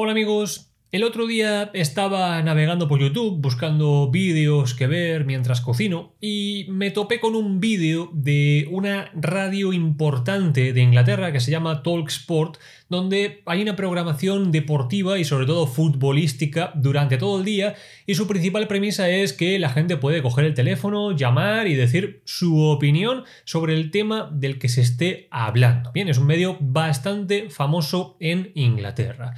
Hola amigos, el otro día estaba navegando por YouTube buscando vídeos que ver mientras cocino y me topé con un vídeo de una radio importante de Inglaterra que se llama Talk Sport, donde hay una programación deportiva y sobre todo futbolística durante todo el día y su principal premisa es que la gente puede coger el teléfono, llamar y decir su opinión sobre el tema del que se esté hablando. Bien, es un medio bastante famoso en Inglaterra.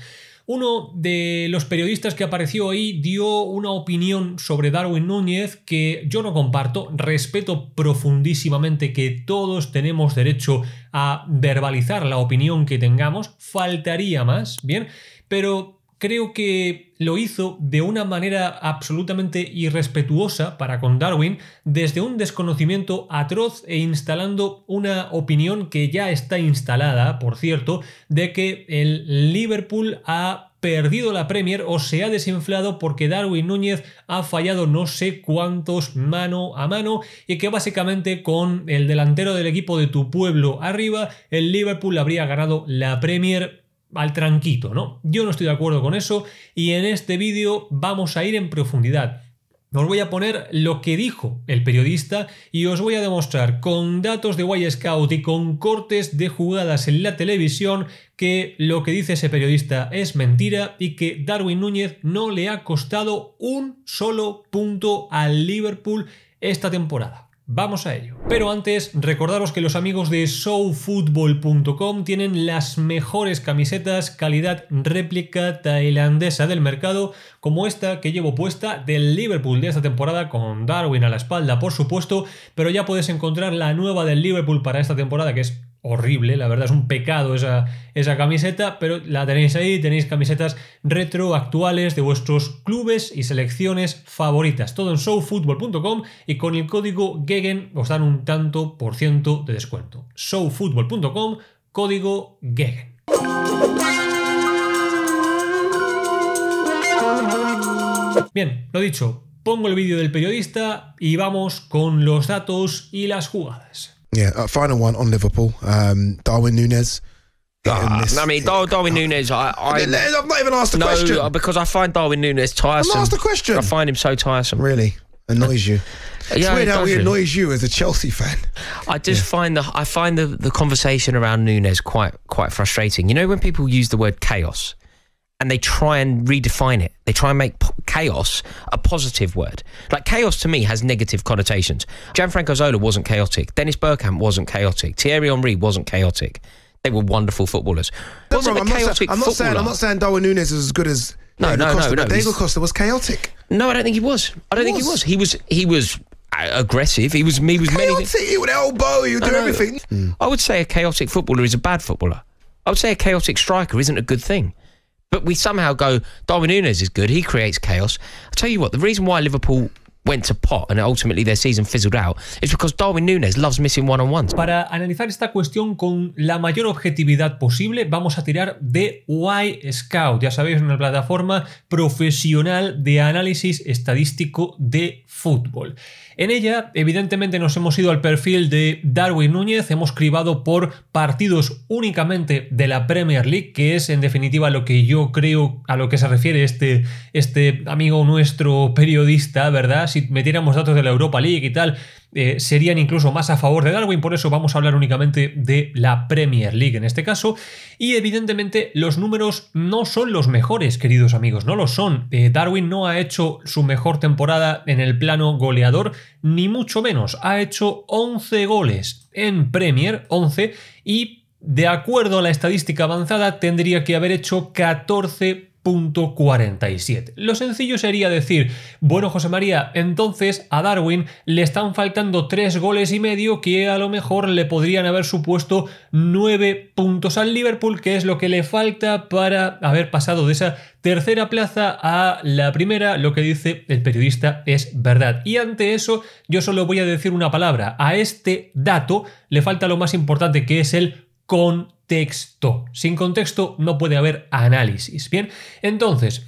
Uno de los periodistas que apareció ahí dio una opinión sobre Darwin Núñez que yo no comparto, respeto profundísimamente que todos tenemos derecho a verbalizar la opinión que tengamos, faltaría más, ¿bien? Pero creo que lo hizo de una manera absolutamente irrespetuosa para con Darwin, desde un desconocimiento atroz e instalando una opinión que ya está instalada, por cierto, de que el Liverpool ha perdido la Premier o se ha desinflado porque Darwin Núñez ha fallado no sé cuántos mano a mano y que básicamente con el delantero del equipo de tu pueblo arriba el Liverpool habría ganado la Premier al tranquito, ¿no? Yo no estoy de acuerdo con eso y en este vídeo vamos a ir en profundidad. Os voy a poner lo que dijo el periodista y os voy a demostrar con datos de Y Scout y con cortes de jugadas en la televisión que lo que dice ese periodista es mentira y que Darwin Núñez no le ha costado un solo punto al Liverpool esta temporada. Vamos a ello. Pero antes, recordaros que los amigos de showfootball.com tienen las mejores camisetas calidad réplica tailandesa del mercado, como esta que llevo puesta del Liverpool de esta temporada, con Darwin a la espalda, por supuesto, pero ya puedes encontrar la nueva del Liverpool para esta temporada, que es horrible, la verdad es un pecado esa, esa camiseta, pero la tenéis ahí, tenéis camisetas retro actuales de vuestros clubes y selecciones favoritas, todo en showfootball.com y con el código Gegen os dan un tanto por ciento de descuento. showfootball.com, código Gegen. Bien, lo dicho, pongo el vídeo del periodista y vamos con los datos y las jugadas. Yeah, uh, final one on Liverpool. Um, Darwin Nunez. Ah, I mean, Dar- Darwin Nunes. I, I, have not even asked the no, question uh, because I find Darwin Nunes tiresome. i asked the question. I find him so tiresome. Really annoys you. It's yeah, weird it how he annoys you as a Chelsea fan. I just yeah. find the I find the, the conversation around Nunes quite quite frustrating. You know when people use the word chaos and they try and redefine it. They try and make chaos a positive word. Like chaos to me has negative connotations. Gianfranco Zola wasn't chaotic. Dennis Burkham wasn't chaotic. Thierry Henry wasn't chaotic. They were wonderful footballers. wasn't wrong, a chaotic I'm not, saying, I'm not saying, Darwin Nunes is as good as no, David no, Costa, no, no. Diego Costa was chaotic. No, I don't think he was. I don't he think was. he was. He was. He uh, was aggressive. He was. He was chaotic. many. he would elbow. He would do everything. Mm. I would say a chaotic footballer is a bad footballer. I would say a chaotic striker isn't a good thing. But we somehow go, Darwin Nunes is good. He creates chaos. I'll tell you what, the reason why Liverpool Para analizar esta cuestión con la mayor objetividad posible, vamos a tirar de Y Scout, ya sabéis, una plataforma profesional de análisis estadístico de fútbol. En ella, evidentemente, nos hemos ido al perfil de Darwin Núñez, hemos cribado por partidos únicamente de la Premier League, que es en definitiva lo que yo creo a lo que se refiere este, este amigo nuestro periodista, ¿verdad? Si metiéramos datos de la Europa League y tal, eh, serían incluso más a favor de Darwin, por eso vamos a hablar únicamente de la Premier League en este caso. Y evidentemente los números no son los mejores, queridos amigos, no lo son. Eh, Darwin no ha hecho su mejor temporada en el plano goleador, ni mucho menos. Ha hecho 11 goles en Premier, 11, y de acuerdo a la estadística avanzada tendría que haber hecho 14 lo sencillo sería decir, bueno José María, entonces a Darwin le están faltando 3 goles y medio que a lo mejor le podrían haber supuesto 9 puntos al Liverpool, que es lo que le falta para haber pasado de esa tercera plaza a la primera, lo que dice el periodista es verdad. Y ante eso yo solo voy a decir una palabra, a este dato le falta lo más importante que es el con texto. Sin contexto no puede haber análisis. Bien, entonces...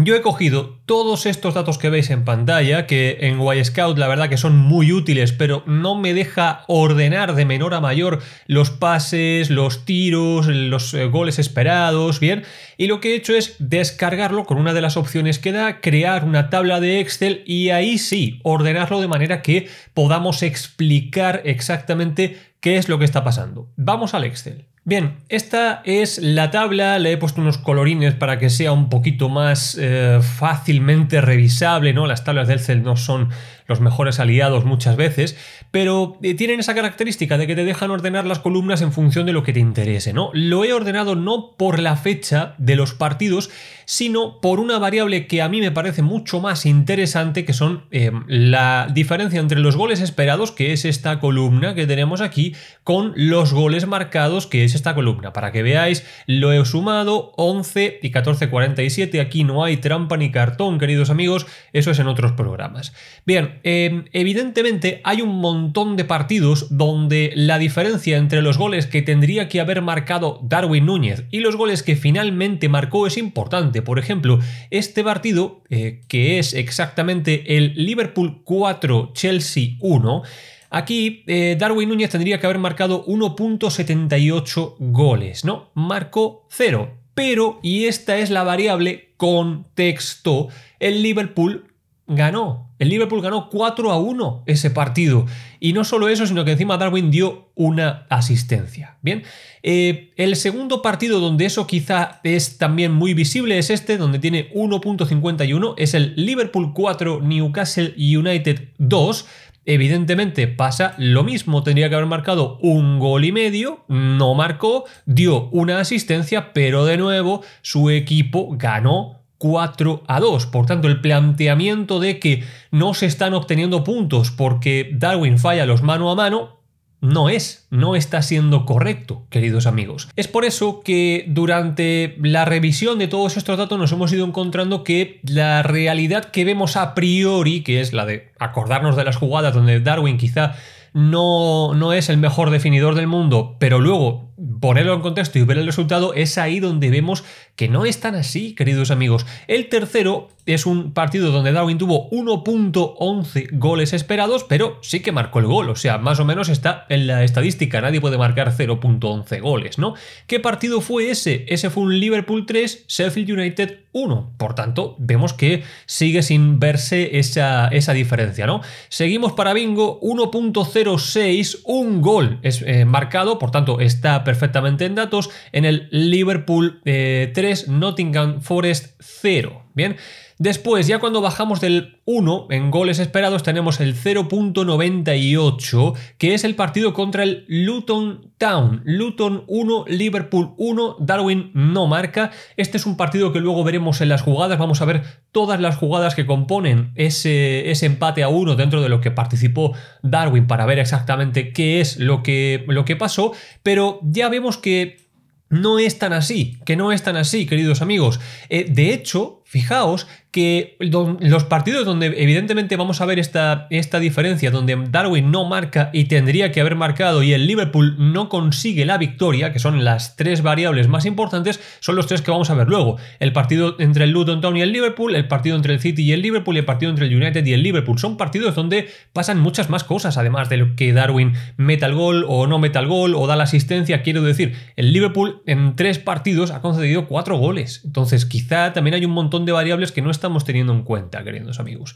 Yo he cogido todos estos datos que veis en pantalla, que en Scout la verdad que son muy útiles, pero no me deja ordenar de menor a mayor los pases, los tiros, los eh, goles esperados, bien. Y lo que he hecho es descargarlo con una de las opciones que da, crear una tabla de Excel y ahí sí, ordenarlo de manera que podamos explicar exactamente qué es lo que está pasando. Vamos al Excel. Bien, esta es la tabla, le he puesto unos colorines para que sea un poquito más eh, fácilmente revisable, ¿no? Las tablas del Excel no son los mejores aliados muchas veces, pero eh, tienen esa característica de que te dejan ordenar las columnas en función de lo que te interese, ¿no? Lo he ordenado no por la fecha de los partidos, sino por una variable que a mí me parece mucho más interesante, que son em, la diferencia entre los goles esperados, que es esta columna que tenemos aquí, con los goles marcados, que es esta columna. Para que veáis, lo he sumado 11 y 14 47 aquí no hay trampa ni cartón, queridos amigos, eso es en otros programas. Bien, Em, evidentemente hay un montón de partidos donde la diferencia entre los goles que tendría que haber marcado Darwin Núñez y los goles que finalmente marcó es importante. Por ejemplo, este partido, eh, que es exactamente el Liverpool 4 Chelsea 1, Aquí eh, Darwin Núñez tendría que haber marcado 1.78 goles, ¿no? Marcó 0. Pero, y esta es la variable contexto, el Liverpool ganó el Liverpool ganó 4 a 1 ese partido. Y no solo eso, sino que encima Darwin dio una asistencia. Bien, eh, el segundo partido donde eso quizá es también muy visible es este, donde tiene 1.51. Es el Liverpool 4, Newcastle United 2. Evidentemente pasa lo mismo, tendría que haber marcado un gol y medio, no marcó, dio una asistencia, pero de nuevo su equipo ganó 4 a 2. Por tanto, el planteamiento de que no se están obteniendo puntos porque Darwin falla los mano a mano no es, no está siendo correcto, queridos amigos. Es por eso que durante la revisión de todos estos datos nos hemos ido encontrando que la realidad que vemos a priori, que es la de acordarnos de las jugadas donde Darwin quizá no, no es el mejor definidor del mundo, pero luego ponerlo en contexto y ver el resultado, es ahí donde vemos que no es tan así, queridos amigos. El tercero es un partido donde Darwin tuvo 1.11 goles esperados, pero sí que marcó el gol, o sea, más o menos está en la estadística, nadie puede marcar 0.11 goles, ¿no? ¿Qué partido fue ese? Ese fue un Liverpool 3, Sheffield United 1, por tanto, vemos que sigue sin verse esa, esa diferencia, ¿no? Seguimos para Bingo, 1.06, un gol es, eh, marcado, por tanto, está perfectamente en datos. En el Liverpool 3, eh, Nottingham Forest 0. Bien, después ya cuando bajamos del 1 en goles esperados tenemos el 0.98 que es el partido contra el Luton Town. Luton 1, Liverpool 1, Darwin no marca. Este es un partido que luego veremos en las jugadas, vamos a ver todas las jugadas que componen ese, empate a 1 dentro de lo que participó Darwin para ver exactamente qué es lo que, lo que pasó, pero ya vemos que no es tan así, que no es tan así, queridos amigos. Eh, de hecho, fijaos que los partidos donde evidentemente vamos a ver esta, esta diferencia, donde Darwin no marca y tendría que haber marcado y el Liverpool no consigue la victoria, que son las tres variables más importantes, son los tres que vamos a ver luego. El partido entre el Luton Town y el Liverpool, el partido entre el City y el Liverpool y el partido entre el United y el Liverpool. Son partidos donde pasan muchas más cosas, además de lo que Darwin meta el gol o no meta el gol o da la asistencia. Quiero decir, el Liverpool en tres partidos ha concedido cuatro goles. Entonces quizá también hay un montón de variables que no estamos teniendo en cuenta, queridos amigos.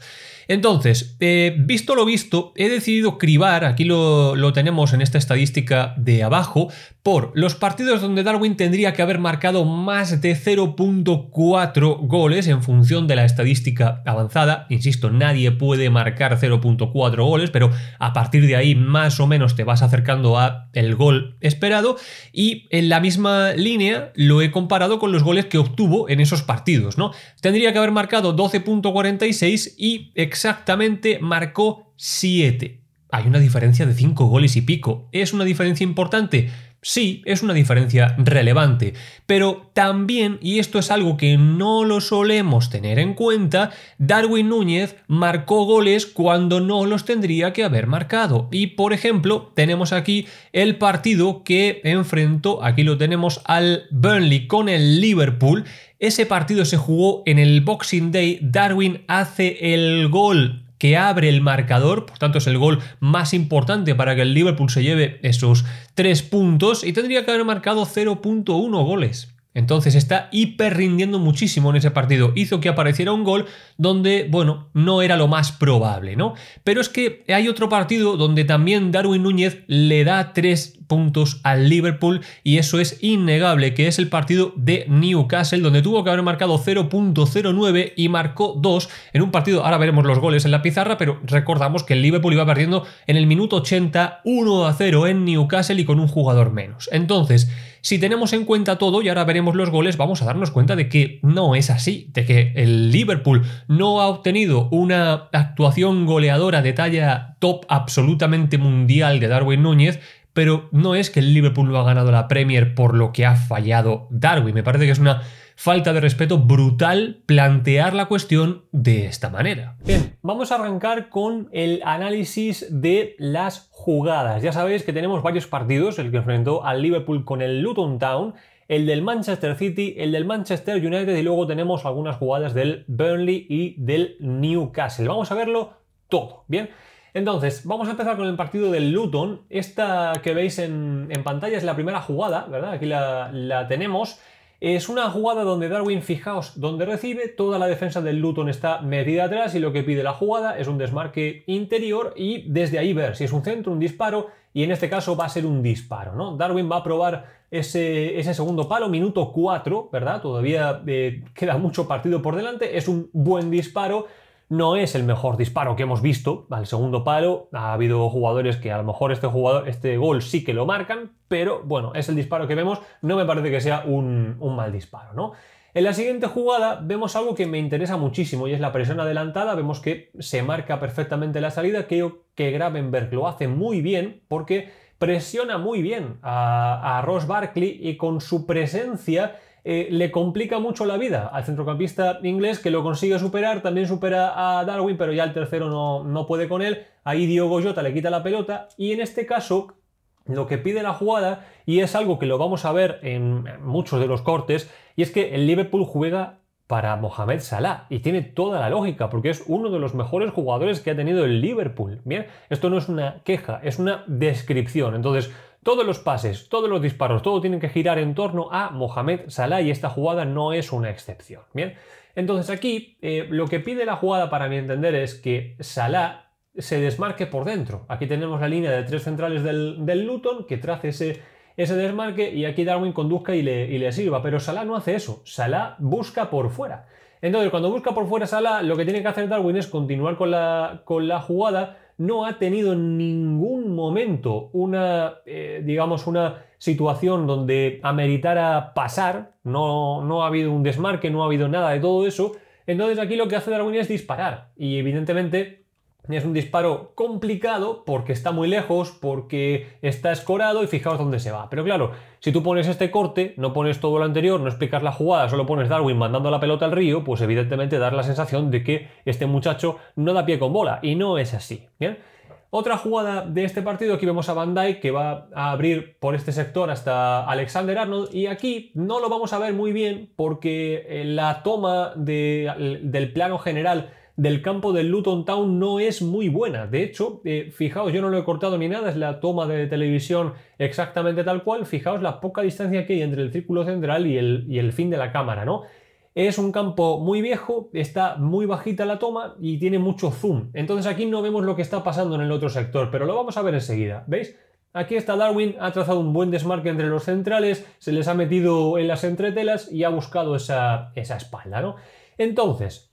Entonces, eh, visto lo visto, he decidido cribar, aquí lo, tenemos en esta estadística de abajo, por los partidos donde Darwin tendría que haber marcado más de 0.4 goles en función de la estadística avanzada. Insisto, nadie puede marcar 0.4 goles, pero a partir de ahí más o menos te vas acercando a el gol esperado y en la misma línea lo he comparado con los goles que obtuvo en esos partidos, ¿no? tendría que haber marcado 12.46 y exactamente marcó 7. Hay una diferencia de 5 goles y pico. Es una diferencia importante. Sí, es una diferencia relevante, pero también, y esto es algo que no lo solemos tener en cuenta, Darwin Núñez marcó goles cuando no los tendría que haber marcado. Y por ejemplo, tenemos aquí el partido que enfrentó, aquí lo tenemos al Burnley con el Liverpool. Ese partido se jugó en el Boxing Day, Darwin hace el gol que abre el marcador, por tanto es el gol más importante para que el Liverpool se lleve esos tres puntos y tendría que haber marcado 0.1 goles. Entonces está hiper rindiendo muchísimo en ese partido. Hizo que apareciera un gol donde, bueno, no era lo más probable, ¿no? Pero es que hay otro partido donde también Darwin Núñez le da tres puntos al Liverpool y eso es innegable, que es el partido de Newcastle, donde tuvo que haber marcado 0.09 y marcó 2 en un partido, ahora veremos los goles en la pizarra, pero recordamos que el Liverpool iba perdiendo en el minuto 80 1 a 0 en Newcastle y con un jugador menos. Entonces, si tenemos en cuenta todo, y ahora veremos los goles, vamos a darnos cuenta de que no es así, de que el Liverpool no ha obtenido una actuación goleadora de talla top absolutamente mundial de Darwin Núñez, pero no es que el Liverpool lo ha ganado la Premier por lo que ha fallado Darwin. Me parece que es una falta de respeto brutal plantear la cuestión de esta manera. Bien, vamos a arrancar con el análisis de las jugadas. Ya sabéis que tenemos varios partidos, el que enfrentó al Liverpool con el Luton Town, el del Manchester City, el del Manchester United y luego tenemos algunas jugadas del Burnley y del Newcastle. Vamos a verlo todo, ¿bien? bien entonces, vamos a empezar con el partido del Luton. Esta que veis en, pantalla es la primera jugada, ¿verdad? Aquí la, tenemos. Es una jugada donde Darwin, fijaos, donde recibe, toda la defensa del Luton está metida atrás y lo que pide la jugada es un desmarque interior y desde ahí ver si es un centro, un disparo y en este caso va a ser un disparo, ¿no? Darwin va a probar ese, segundo palo, minuto 4, ¿verdad? Todavía eh, queda mucho partido por delante, es un buen disparo no es el mejor disparo que hemos visto al segundo palo. Ha habido jugadores que a lo mejor este, jugador, este gol sí que lo marcan, pero bueno, es el disparo que vemos. No me parece que sea un, mal disparo, ¿no? En la siguiente jugada vemos algo que me interesa muchísimo y es la presión adelantada. Vemos que se marca perfectamente la salida. Creo que Gravenberg lo hace muy bien porque presiona muy bien a Ross Barkley y con su presencia eh, le complica mucho la vida al centrocampista inglés que lo consigue superar, también supera a Darwin, pero ya el tercero no, no puede con él, ahí Diogo Jota le quita la pelota y en este caso lo que pide la jugada, y es algo que lo vamos a ver en muchos de los cortes, y es que el Liverpool juega para Mohamed Salah y tiene toda la lógica porque es uno de los mejores jugadores que ha tenido el Liverpool. Bien, esto no es una queja, es una descripción. Entonces, todos los pases, todos los disparos, todo tiene que girar en torno a Mohamed Salah y esta jugada no es una excepción. Bien, entonces aquí eh, lo que pide la jugada para mi entender es que Salah se desmarque por dentro. Aquí tenemos la línea de tres centrales del, Luton que trace ese, desmarque y aquí Darwin conduzca y le, sirva. Pero Salah no hace eso. Salah busca por fuera. Entonces, cuando busca por fuera Salah, lo que tiene que hacer Darwin es continuar con la jugada no ha tenido en ningún momento una, eh, digamos, una situación donde ameritara pasar, no, no ha habido un desmarque, no ha habido nada de todo eso, entonces aquí lo que hace Darwin es disparar y evidentemente es un disparo complicado porque está muy lejos, porque está escorado y fijaos dónde se va. Pero claro, si tú pones este corte, no pones todo lo anterior, no explicas la jugada, solo pones Darwin mandando la pelota al río, pues evidentemente dar la sensación de que este muchacho no da pie con bola. Y no es así. ¿bien? Otra jugada de este partido, aquí vemos a Van que va a abrir por este sector hasta Alexander Arnold y aquí no lo vamos a ver muy bien porque eh, la toma del plano general del campo del Luton Town no es muy buena. De hecho, eh, fijaos, yo no lo he cortado ni nada, es la toma de televisión exactamente tal cual. Fijaos la poca distancia que hay entre el círculo central y el, fin de la cámara, ¿no? Es un campo muy viejo, está muy bajita la toma y tiene mucho zoom. Entonces aquí no vemos lo que está pasando en el otro sector, pero lo vamos a ver enseguida, ¿veis? Aquí está Darwin, ha trazado un buen desmarque entre los centrales, se les ha metido en las entretelas y ha buscado esa, esa espalda, ¿no? Entonces,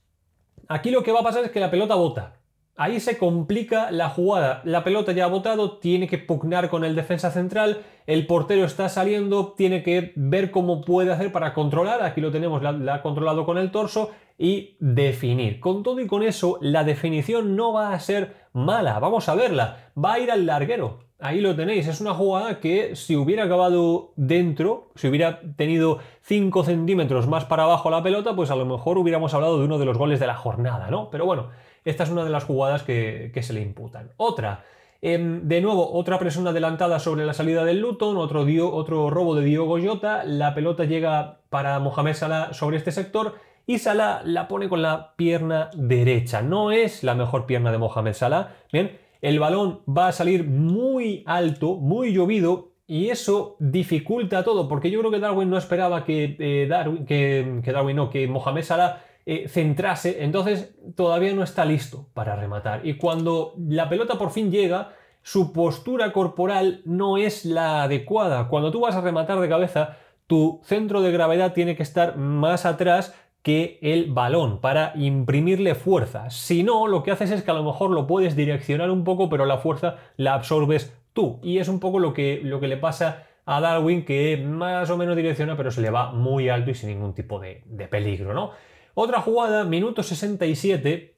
Aquí lo que va a pasar es que la pelota bota. Ahí se complica la jugada. La pelota ya ha botado, tiene que pugnar con el defensa central, el portero está saliendo, tiene que ver cómo puede hacer para controlar. Aquí lo tenemos, la, ha controlado con el torso y definir. Con todo y con eso, la definición no va a ser mala, vamos a verla. Va a ir al larguero, Ahí lo tenéis, es una jugada que si hubiera acabado dentro, si hubiera tenido 5 centímetros más para abajo la pelota, pues a lo mejor hubiéramos hablado de uno de los goles de la jornada, ¿no? Pero bueno, esta es una de las jugadas que, se le imputan. Otra, em, de nuevo, otra presión adelantada sobre la salida del Luton, otro, dio, otro robo de Diogo Jota, la pelota llega para Mohamed Salah sobre este sector y Salah la pone con la pierna derecha. No es la mejor pierna de Mohamed Salah, bien, el balón va a salir muy alto, muy llovido y eso dificulta todo, porque yo creo que Darwin no esperaba que, eh, Darwin, que, Darwin, que Mohamed Salah eh, centrase, entonces todavía no está listo para rematar. Y cuando la pelota por fin llega, su postura corporal no es la adecuada. Cuando tú vas a rematar de cabeza, tu centro de gravedad tiene que estar más atrás que el balón para imprimirle fuerza. Si no, lo que haces es que a lo mejor lo puedes direccionar un poco, pero la fuerza la absorbes tú. Y es un poco lo que, lo que le pasa a Darwin, que más o menos direcciona, pero se le va muy alto y sin ningún tipo de, de peligro, ¿no? Otra jugada, minuto 67.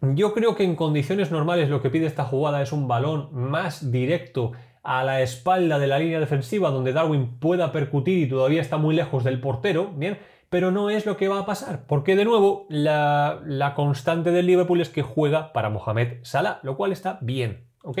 Yo creo que en condiciones normales lo que pide esta jugada es un balón más directo a la espalda de la línea defensiva donde Darwin pueda percutir y todavía está muy lejos del portero, ¿bien? pero no es lo que va a pasar, porque de nuevo la, constante del Liverpool es que juega para Mohamed Salah, lo cual está bien, ¿ok?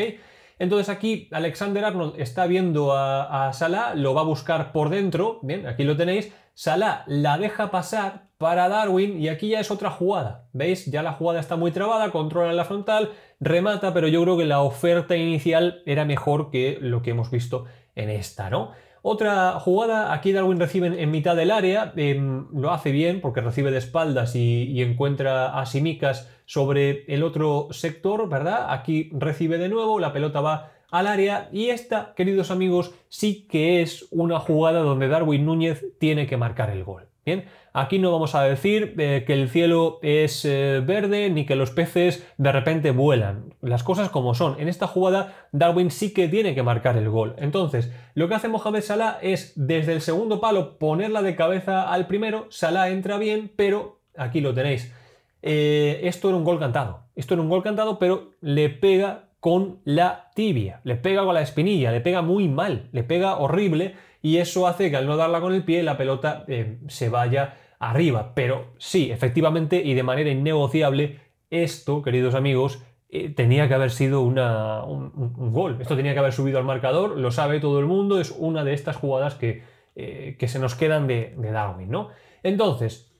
Entonces aquí Alexander Arnold está viendo a, a, Salah, lo va a buscar por dentro, bien, aquí lo tenéis, Salah la deja pasar para Darwin y aquí ya es otra jugada, ¿veis? Ya la jugada está muy trabada, controla la frontal, remata, pero yo creo que la oferta inicial era mejor que lo que hemos visto en esta, ¿no? Otra jugada, aquí Darwin recibe en, mitad del área, em, lo hace bien porque recibe de espaldas y, y, encuentra a Simicas sobre el otro sector, ¿verdad? Aquí recibe de nuevo, la pelota va al área y esta, queridos amigos, sí que es una jugada donde Darwin Núñez tiene que marcar el gol. Bien, aquí no vamos a decir eh, que el cielo es eh, verde ni que los peces de repente vuelan. Las cosas como son. En esta jugada Darwin sí que tiene que marcar el gol. Entonces, lo que hace Mohamed Salah es desde el segundo palo ponerla de cabeza al primero. Salah entra bien, pero aquí lo tenéis. Eh, esto era un gol cantado. Esto era un gol cantado, pero le pega con la tibia, le pega con la espinilla, le pega muy mal, le pega horrible y eso hace que al no darla con el pie la pelota eh, se vaya arriba. Pero sí, efectivamente y de manera innegociable, esto, queridos amigos, eh, tenía que haber sido un, gol. Esto tenía que haber subido al marcador, lo sabe todo el mundo, es una de estas jugadas que, eh, que se nos quedan de, de Darwin, ¿no? Entonces,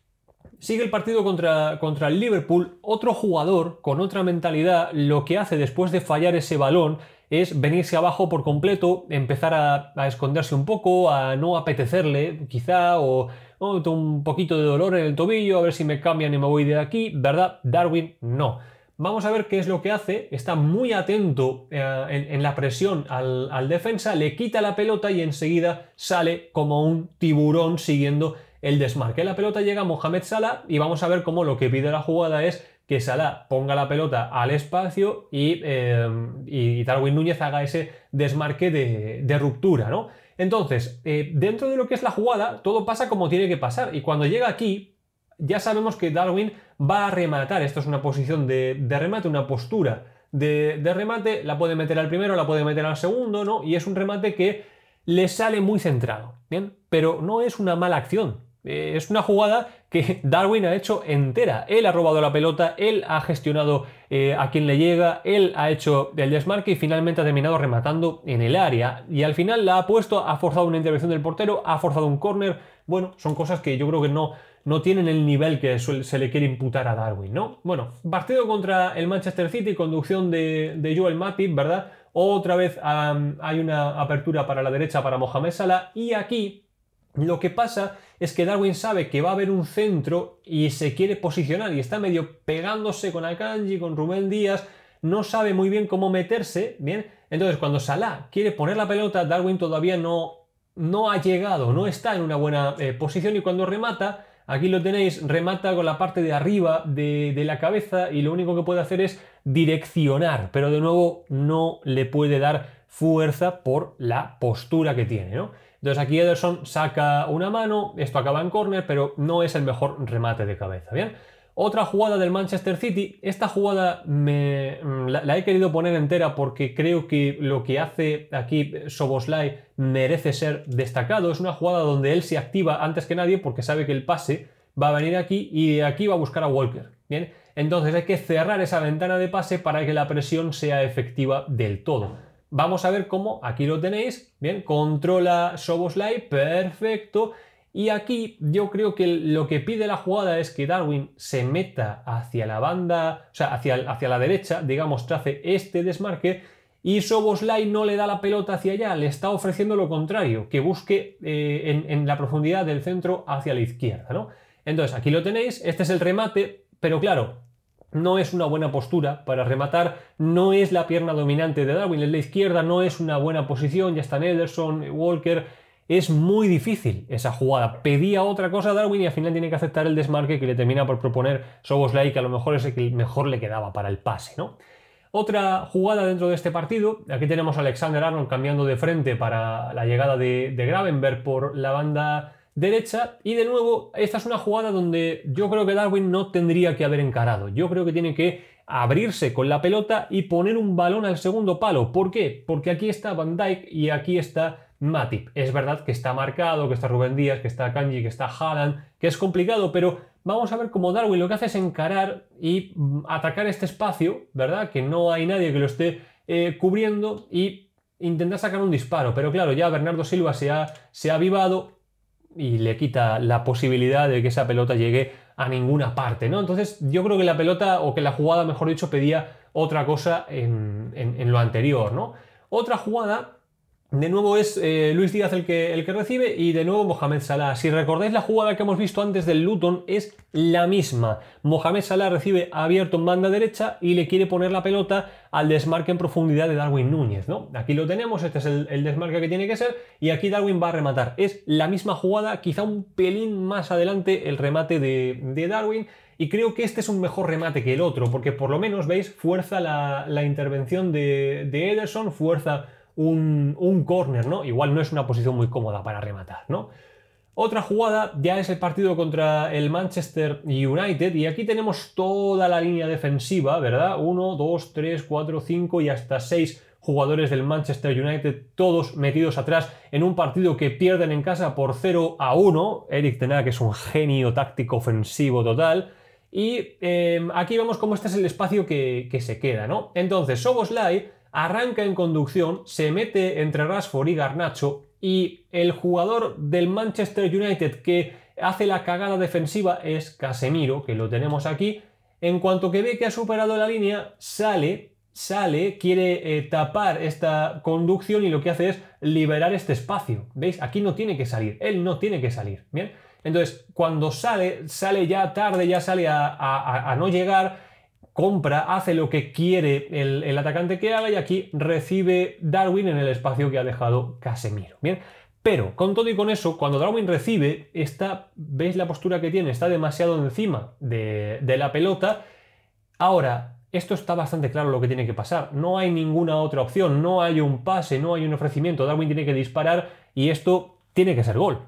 Sigue el partido contra, contra el Liverpool, otro jugador con otra mentalidad lo que hace después de fallar ese balón es venirse abajo por completo, empezar a, esconderse un poco, a no apetecerle quizá, o oh, un poquito de dolor en el tobillo, a ver si me cambian y me voy de aquí, ¿verdad? Darwin no. Vamos a ver qué es lo que hace. Está muy atento eh, en, la presión al, al, defensa, le quita la pelota y enseguida sale como un tiburón siguiendo el desmarque la pelota llega a Mohamed Salah y vamos a ver cómo lo que pide la jugada es que Salah ponga la pelota al espacio y, eh, Darwin Núñez haga ese desmarque de, ruptura, ¿no? Entonces, eh, dentro de lo que es la jugada, todo pasa como tiene que pasar. Y cuando llega aquí, ya sabemos que Darwin va a rematar. Esto es una posición de, remate, una postura de, remate. La puede meter al primero, la puede meter al segundo, ¿no? Y es un remate que le sale muy centrado, ¿bien? Pero no es una mala acción. Eh, es una jugada que Darwin ha hecho entera. Él ha robado la pelota, él ha gestionado eh, a quien le llega, él ha hecho el desmarque y finalmente ha terminado rematando en el área. Y al final la ha puesto, ha forzado una intervención del portero, ha forzado un córner. Bueno, son cosas que yo creo que no, no tienen el nivel que se le quiere imputar a Darwin, ¿no? Bueno, partido contra el Manchester City, conducción de, Joel Matip, ¿verdad? Otra vez hay una apertura para la derecha para Mohamed Salah y aquí lo que pasa es que Darwin sabe que va a haber un centro y se quiere posicionar y está medio pegándose con Akanji, con Rubén Díaz, no sabe muy bien cómo meterse, ¿bien? Entonces cuando Salah quiere poner la pelota, Darwin todavía no, no ha llegado, no está en una buena eh, posición y cuando remata, aquí lo tenéis, remata con la parte de arriba de, de la cabeza y lo único que puede hacer es direccionar, pero de nuevo no le puede dar fuerza por la postura que tiene, ¿no? Entonces aquí Ederson saca una mano, esto acaba en córner, pero no es el mejor remate de cabeza, ¿bien? Otra jugada del Manchester City, esta jugada mm, la, he querido poner entera porque creo que lo que hace aquí Soboslai merece ser destacado. Es una jugada donde él se activa antes que nadie porque sabe que el pase va a venir aquí y de aquí va a buscar a Walker, ¿bien? Entonces hay que cerrar esa ventana de pase para que la presión sea efectiva del todo. Vamos a ver cómo, aquí lo tenéis, bien, controla Soboslai, perfecto. Y aquí yo creo que lo que pide la jugada es que Darwin se meta hacia la banda, o sea, hacia, hacia la derecha, digamos, trace este desmarque y Soboslai no le da la pelota hacia allá, le está ofreciendo lo contrario, que busque eh, en, en, la profundidad del centro hacia la izquierda, ¿no? Entonces, aquí lo tenéis, este es el remate, pero claro, no es una buena postura para rematar, no es la pierna dominante de Darwin, es la izquierda, no es una buena posición, ya están Ederson, Walker, es muy difícil esa jugada. Pedía otra cosa a Darwin y al final tiene que aceptar el desmarque que le termina por proponer Soboslai, que a lo mejor es el que mejor le quedaba para el pase, ¿no? Otra jugada dentro de este partido, aquí tenemos a Alexander Arnold cambiando de frente para la llegada de, de Gravenberg por la banda derecha. Y de nuevo, esta es una jugada donde yo creo que Darwin no tendría que haber encarado. Yo creo que tiene que abrirse con la pelota y poner un balón al segundo palo. ¿Por qué? Porque aquí está Van Dyke y aquí está Matip. Es verdad que está marcado, que está Rubén Díaz, que está Kanji, que está Haaland, que es complicado, pero vamos a ver cómo Darwin lo que hace es encarar y mm, atacar este espacio, ¿verdad? Que no hay nadie que lo esté eh, cubriendo y intentar sacar un disparo. Pero claro, ya Bernardo Silva se ha avivado, y le quita la posibilidad de que esa pelota llegue a ninguna parte, ¿no? Entonces yo creo que la pelota, o que la jugada, mejor dicho, pedía otra cosa en, en, lo anterior, ¿no? Otra jugada de nuevo es eh, Luis Díaz el que, el que recibe y de nuevo Mohamed Salah. Si recordáis la jugada que hemos visto antes del Luton es la misma. Mohamed Salah recibe abierto en banda derecha y le quiere poner la pelota al desmarque en profundidad de Darwin Núñez. ¿no? Aquí lo tenemos, este es el, desmarque que tiene que ser y aquí Darwin va a rematar. Es la misma jugada, quizá un pelín más adelante el remate de, Darwin. Y creo que este es un mejor remate que el otro, porque por lo menos, veis, fuerza la, intervención de, de Ederson, fuerza un, corner, ¿no? Igual no es una posición muy cómoda para rematar, ¿no? Otra jugada ya es el partido contra el Manchester United y aquí tenemos toda la línea defensiva, ¿verdad? 1, 2, 3, 4, 5 y hasta 6 jugadores del Manchester United, todos metidos atrás en un partido que pierden en casa por 0 a 1. Eric Tenag es un genio táctico ofensivo total. Y eh, aquí vemos cómo este es el espacio que, se queda, ¿no? Entonces, Soboslai arranca en conducción, se mete entre Rasford y Garnacho y el jugador del Manchester United que hace la cagada defensiva es Casemiro, que lo tenemos aquí. En cuanto que ve que ha superado la línea, sale, sale, quiere eh, tapar esta conducción y lo que hace es liberar este espacio. ¿Veis? Aquí no tiene que salir, él no tiene que salir, ¿bien? Entonces, cuando sale, sale ya tarde, ya sale a no llegar, compra, hace lo que quiere el, atacante que haga y aquí recibe Darwin en el espacio que ha dejado Casemiro. Bien, pero con todo y con eso, cuando Darwin recibe, está, veis la postura que tiene, está demasiado encima de la pelota. Ahora, esto está bastante claro lo que tiene que pasar. No hay ninguna otra opción, no hay un pase, no hay un ofrecimiento. Darwin tiene que disparar y esto tiene que ser gol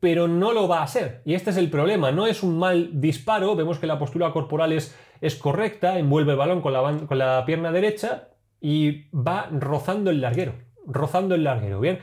pero no lo va a hacer. Y este es el problema. No es un mal disparo. Vemos que la postura corporal es, es correcta. Envuelve el balón con la, con la pierna derecha y va rozando el larguero. Rozando el larguero. Bien.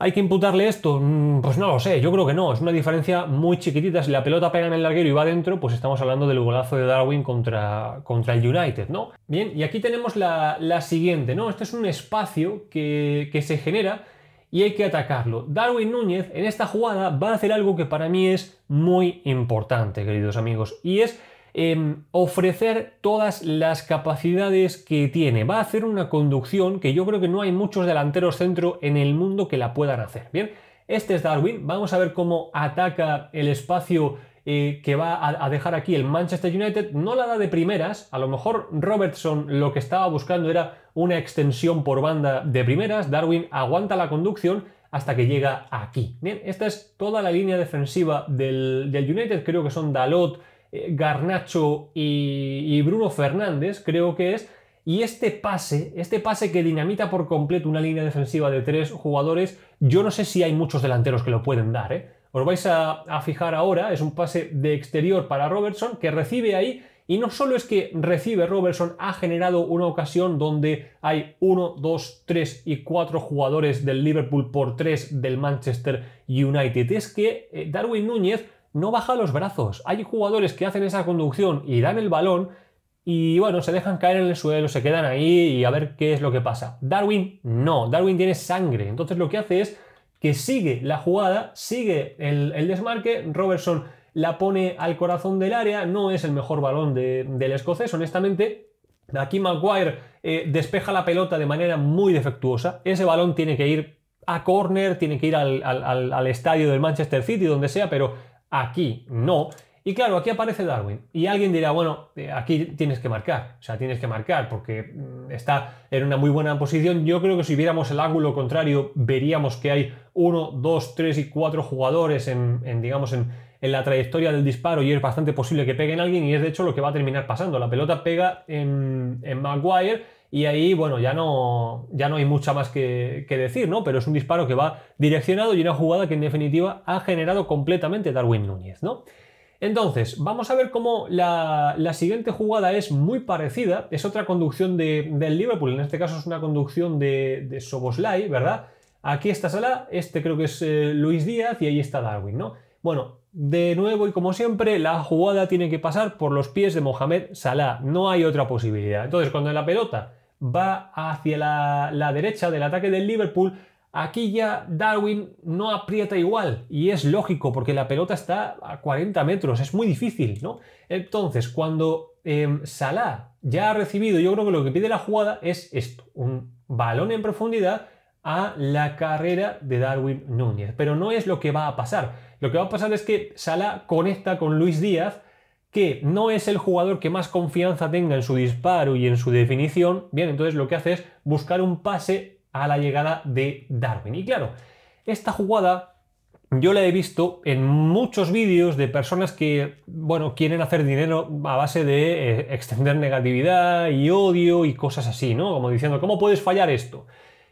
¿Hay que imputarle esto? Mm, pues no lo sé, yo creo que no, es una diferencia muy chiquitita. Si la pelota pega en el larguero y va dentro, pues estamos hablando del golazo de Darwin contra, contra el United, ¿no? Bien, y aquí tenemos la, siguiente, ¿no? Este es un espacio que, que se genera y hay que atacarlo. Darwin Núñez en esta jugada va a hacer algo que para mí es muy importante, queridos amigos, y es em, ofrecer todas las capacidades que tiene. Va a hacer una conducción que yo creo que no hay muchos delanteros centro en el mundo que la puedan hacer. Bien, este es Darwin. Vamos a ver cómo ataca el espacio eh, que va a, dejar aquí el Manchester United, no la da de primeras, a lo mejor Robertson lo que estaba buscando era una extensión por banda de primeras, Darwin aguanta la conducción hasta que llega aquí. Bien, esta es toda la línea defensiva del, United, creo que son Dalot, eh, Garnacho y, y Bruno Fernández, creo que es, y este pase, este pase que dinamita por completo una línea defensiva de tres jugadores, yo no sé si hay muchos delanteros que lo pueden dar, ¿eh? os vais a, fijar ahora, es un pase de exterior para Robertson que recibe ahí y no solo es que recibe Robertson, ha generado una ocasión donde hay 1, 2, 3 y 4 jugadores del Liverpool por 3 del Manchester United. Es que eh, Darwin Núñez no baja los brazos. Hay jugadores que hacen esa conducción y dan el balón y bueno, se dejan caer en el suelo, se quedan ahí y a ver qué es lo que pasa. Darwin no, Darwin tiene sangre. Entonces lo que hace es que sigue la jugada, sigue el, desmarque, Robertson la pone al corazón del área, no es el mejor balón de, del escocés, honestamente, Aquí Maguire eh, despeja la pelota de manera muy defectuosa. Ese balón tiene que ir a corner tiene que ir al, al, estadio del Manchester City, donde sea, pero aquí no. Y claro, aquí aparece Darwin. Y alguien dirá, bueno, eh, aquí tienes que marcar. O sea, tienes que marcar porque mm, está en una muy buena posición. Yo creo que si viéramos el ángulo contrario, veríamos que hay uno, dos, tres y cuatro jugadores en, digamos, en, la trayectoria del disparo y es bastante posible que peguen a alguien y es de hecho lo que va a terminar pasando. La pelota pega en, en Maguire y ahí, bueno, ya no, ya no hay mucha más que, que, decir, ¿no? Pero es un disparo que va direccionado y una jugada que en definitiva ha generado completamente Darwin Núñez, ¿no? Entonces, vamos a ver cómo la, siguiente jugada es muy parecida. Es otra conducción de, del Liverpool, en este caso es una conducción de, de Soboslai, ¿verdad? Aquí está Salah, este creo que es eh, Luis Díaz y ahí está Darwin, ¿no? Bueno, de nuevo y como siempre, la jugada tiene que pasar por los pies de Mohamed Salah, no hay otra posibilidad. Entonces, cuando la pelota va hacia la, la derecha del ataque del Liverpool, Aquí ya Darwin no aprieta igual y es lógico porque la pelota está a 40 metros, es muy difícil, ¿no? Entonces, cuando em, Salah ya ha recibido, yo creo que lo que pide la jugada es esto, un balón en profundidad a la carrera de Darwin Núñez. Pero no es lo que va a pasar. Lo que va a pasar es que Salah conecta con Luis Díaz, que no es el jugador que más confianza tenga en su disparo y en su definición. Bien, entonces lo que hace es buscar un pase a la llegada de Darwin. Y claro, esta jugada yo la he visto en muchos vídeos de personas que, bueno, quieren hacer dinero a base de eh, extender negatividad y odio y cosas así, ¿no? Como diciendo, ¿cómo puedes fallar esto?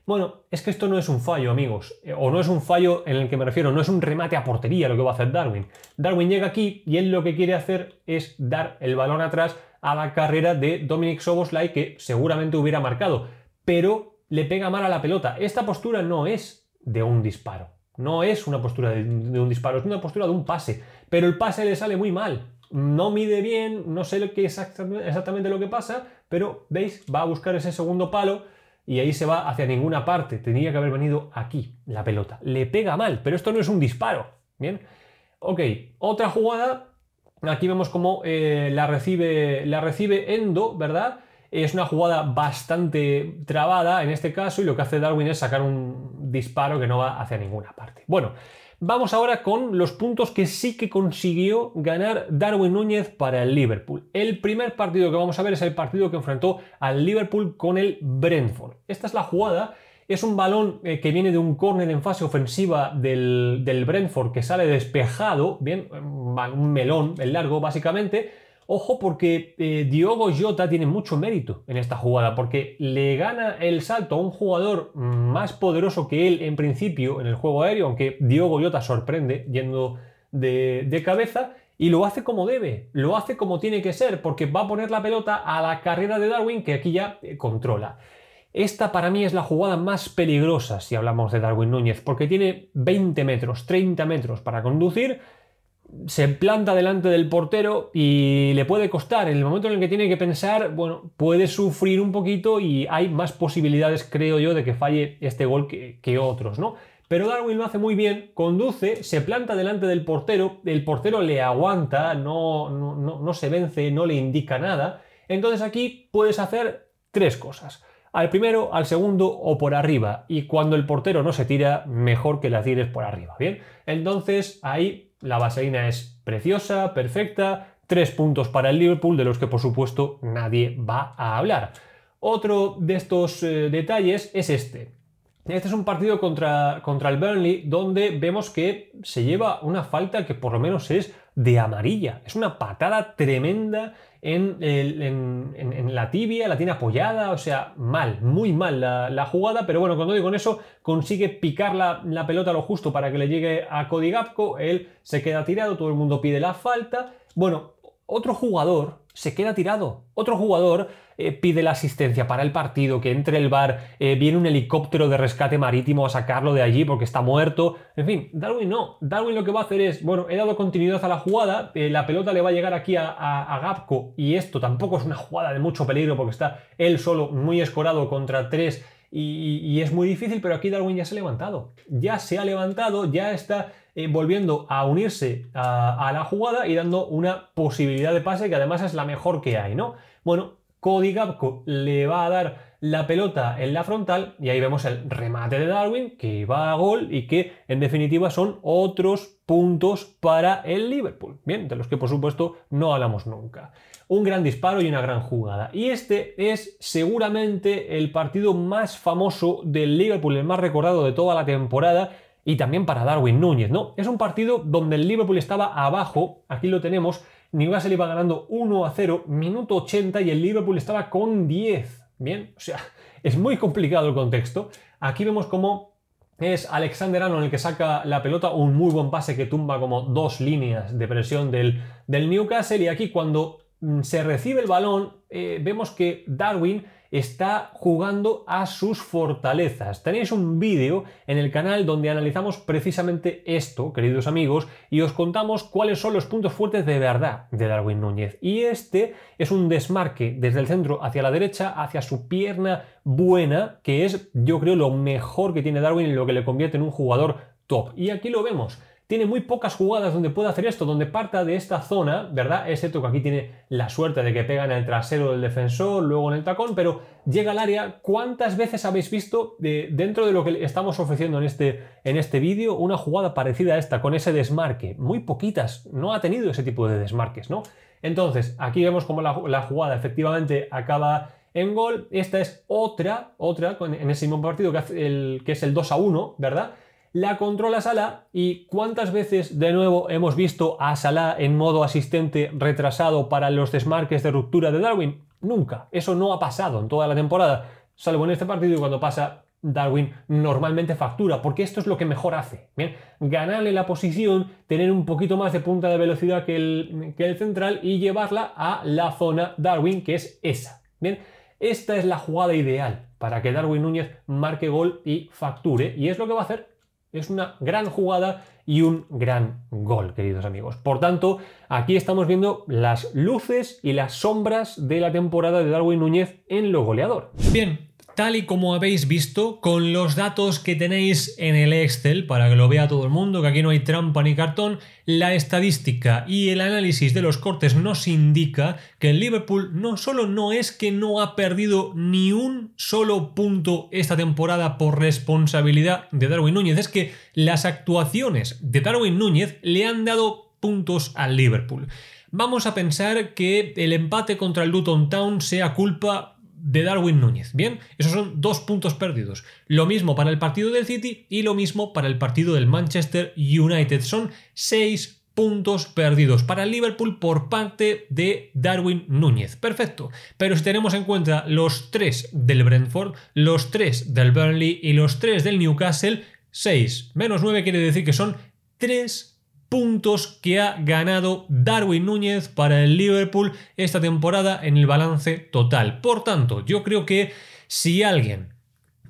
Bueno, es que esto no es un fallo, amigos, eh, o no es un fallo en el que me refiero, no es un remate a portería lo que va a hacer Darwin. Darwin llega aquí y él lo que quiere hacer es dar el balón atrás a la carrera de Dominic Soboslai, que seguramente hubiera marcado, pero le pega mal a la pelota. Esta postura no es de un disparo. No es una postura de, un disparo, es una postura de un pase. Pero el pase le sale muy mal. No mide bien, no sé exactamente lo que pasa, pero veis, va a buscar ese segundo palo y ahí se va hacia ninguna parte. Tenía que haber venido aquí la pelota. Le pega mal, pero esto no es un disparo. Bien. Ok, otra jugada. Aquí vemos cómo eh, la, recibe, la recibe Endo, ¿verdad? Es una jugada bastante trabada en este caso y lo que hace Darwin es sacar un disparo que no va hacia ninguna parte. Bueno, vamos ahora con los puntos que sí que consiguió ganar Darwin Núñez para el Liverpool. El primer partido que vamos a ver es el partido que enfrentó al Liverpool con el Brentford. Esta es la jugada es un balón eh, que viene de un córner en fase ofensiva del, del, Brentford que sale despejado, bien, un melón, el largo básicamente, Ojo porque eh, Diogo Jota tiene mucho mérito en esta jugada, porque le gana el salto a un jugador más poderoso que él en principio en el juego aéreo, aunque Diogo Jota sorprende yendo de, de cabeza, y lo hace como debe, lo hace como tiene que ser, porque va a poner la pelota a la carrera de Darwin que aquí ya eh, controla. Esta para mí es la jugada más peligrosa si hablamos de Darwin Núñez, porque tiene 20 metros, 30 metros para conducir se planta delante del portero y le puede costar. En el momento en el que tiene que pensar, bueno, puede sufrir un poquito y hay más posibilidades, creo yo, de que falle este gol que, otros, ¿no? Pero Darwin lo hace muy bien, conduce, se planta delante del portero, el portero le aguanta, no, no, no se vence, no le indica nada. Entonces aquí puedes hacer tres cosas. Al primero, al segundo o por arriba. Y cuando el portero no se tira, mejor que la tires por arriba. Bien, entonces ahí la baseína es preciosa, perfecta, tres puntos para el Liverpool de los que por supuesto nadie va a hablar. Otro de estos eh, detalles es este. Este es un partido contra, contra el Burnley donde vemos que se lleva una falta que por lo menos es de amarilla. Es una patada tremenda en, la tibia, la tiene apoyada, o sea, mal, muy mal la, jugada, pero bueno, cuando digo con eso, consigue picar la, la pelota lo justo para que le llegue a Cody Gapco, él se queda tirado, todo el mundo pide la falta. Bueno, otro jugador se queda tirado. Otro jugador eh, pide la asistencia para el partido, que entre el bar, eh, viene un helicóptero de rescate marítimo a sacarlo de allí porque está muerto. En fin, Darwin no. Darwin lo que va a hacer es, bueno, he dado continuidad a la jugada, eh, la pelota le va a llegar aquí a, Gapco y esto tampoco es una jugada de mucho peligro porque está él solo muy escorado contra tres y es muy difícil, pero aquí Darwin ya se ha levantado. Ya se ha levantado, ya está eh, volviendo a unirse a, a, la jugada y dando una posibilidad de pase que además es la mejor que hay, ¿no? Bueno, Cody Gapco le va a dar la pelota en la frontal y ahí vemos el remate de Darwin que va a gol y que en definitiva son otros puntos para el Liverpool. Bien, de los que por supuesto no hablamos nunca un gran disparo y una gran jugada. Y este es seguramente el partido más famoso del Liverpool, el más recordado de toda la temporada y también para Darwin Núñez, ¿no? Es un partido donde el Liverpool estaba abajo, aquí lo tenemos, Newcastle iba ganando 1 a 0, minuto 80 y el Liverpool estaba con 10. Bien, o sea, es muy complicado el contexto. Aquí vemos cómo es Alexander Arnold el que saca la pelota, un muy buen pase que tumba como dos líneas de presión del, Newcastle y aquí cuando mm, se recibe el balón eh, vemos que Darwin está jugando a sus fortalezas. Tenéis un vídeo en el canal donde analizamos precisamente esto, queridos amigos, y os contamos cuáles son los puntos fuertes de verdad de Darwin Núñez. Y este es un desmarque desde el centro hacia la derecha, hacia su pierna buena, que es yo creo lo mejor que tiene Darwin y lo que le convierte en un jugador top. Y aquí lo vemos tiene muy pocas jugadas donde pueda hacer esto, donde parta de esta zona, ¿verdad? Ese toque que aquí tiene la suerte de que pega en el trasero del defensor, luego en el tacón, pero llega al área. ¿Cuántas veces habéis visto eh, dentro de lo que estamos ofreciendo en este, en este vídeo una jugada parecida a esta, con ese desmarque? Muy poquitas, no ha tenido ese tipo de desmarques, ¿no? Entonces, aquí vemos cómo la, jugada efectivamente acaba en gol. Esta es otra, otra, en ese mismo partido que, hace el, que es el 2 a 1, ¿verdad? la controla Salah y cuántas veces de nuevo hemos visto a Salah en modo asistente retrasado para los desmarques de ruptura de Darwin. Nunca, eso no ha pasado en toda la temporada, salvo en este partido y cuando pasa Darwin normalmente factura, porque esto es lo que mejor hace. Bien, ganarle la posición, tener un poquito más de punta de velocidad que el, que el central y llevarla a la zona Darwin, que es esa. Bien, esta es la jugada ideal para que Darwin Núñez marque gol y facture, y es lo que va a hacer es una gran jugada y un gran gol, queridos amigos. Por tanto, aquí estamos viendo las luces y las sombras de la temporada de Darwin Núñez en lo goleador. Bien, tal y como habéis visto, con los datos que tenéis en el Excel, para que lo vea todo el mundo, que aquí no hay trampa ni cartón, la estadística y el análisis de los cortes nos indica que el Liverpool no solo no es que no ha perdido ni un solo punto esta temporada por responsabilidad de Darwin Núñez, es que las actuaciones de Darwin Núñez le han dado puntos al Liverpool. Vamos a pensar que el empate contra el Luton Town sea culpa de Darwin Núñez. Bien, esos son dos puntos perdidos. Lo mismo para el partido del City y lo mismo para el partido del Manchester United. Son seis puntos perdidos para el Liverpool por parte de Darwin Núñez. Perfecto. Pero si tenemos en cuenta los tres del Brentford, los tres del Burnley y los tres del Newcastle, seis menos nueve quiere decir que son tres perdidos puntos que ha ganado Darwin Núñez para el Liverpool esta temporada en el balance total. Por tanto, yo creo que si alguien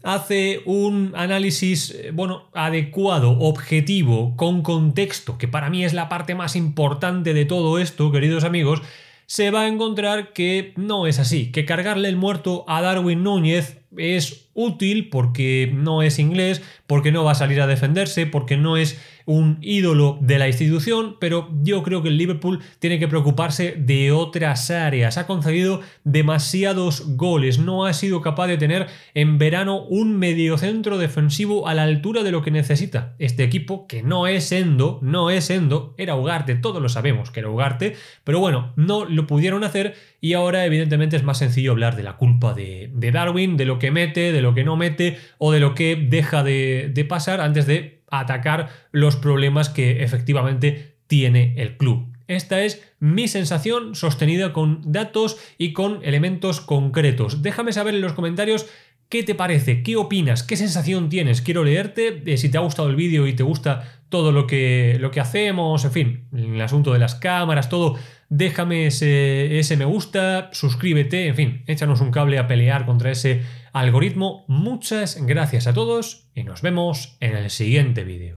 hace un análisis, eh, bueno, adecuado, objetivo, con contexto, que para mí es la parte más importante de todo esto, queridos amigos, se va a encontrar que no es así, que cargarle el muerto a Darwin Núñez es útil, porque no es inglés, porque no va a salir a defenderse, porque no es un ídolo de la institución, pero yo creo que el Liverpool tiene que preocuparse de otras áreas. Ha concedido demasiados goles, no ha sido capaz de tener en verano un mediocentro defensivo a la altura de lo que necesita este equipo, que no es Endo, no es Endo, era Ugarte, todos lo sabemos que era Ugarte, pero bueno, no lo pudieron hacer y ahora evidentemente es más sencillo hablar de la culpa de, Darwin, de lo que mete, de lo lo que no mete o de lo que deja de, pasar antes de atacar los problemas que efectivamente tiene el club. Esta es mi sensación sostenida con datos y con elementos concretos. Déjame saber en los comentarios ¿Qué te parece? ¿Qué opinas? ¿Qué sensación tienes? Quiero leerte. Eh, si te ha gustado el vídeo y te gusta todo lo que, lo que hacemos, en fin, el asunto de las cámaras, todo, déjame ese, me gusta, suscríbete, en fin, échanos un cable a pelear contra ese algoritmo. Muchas gracias a todos y nos vemos en el siguiente vídeo.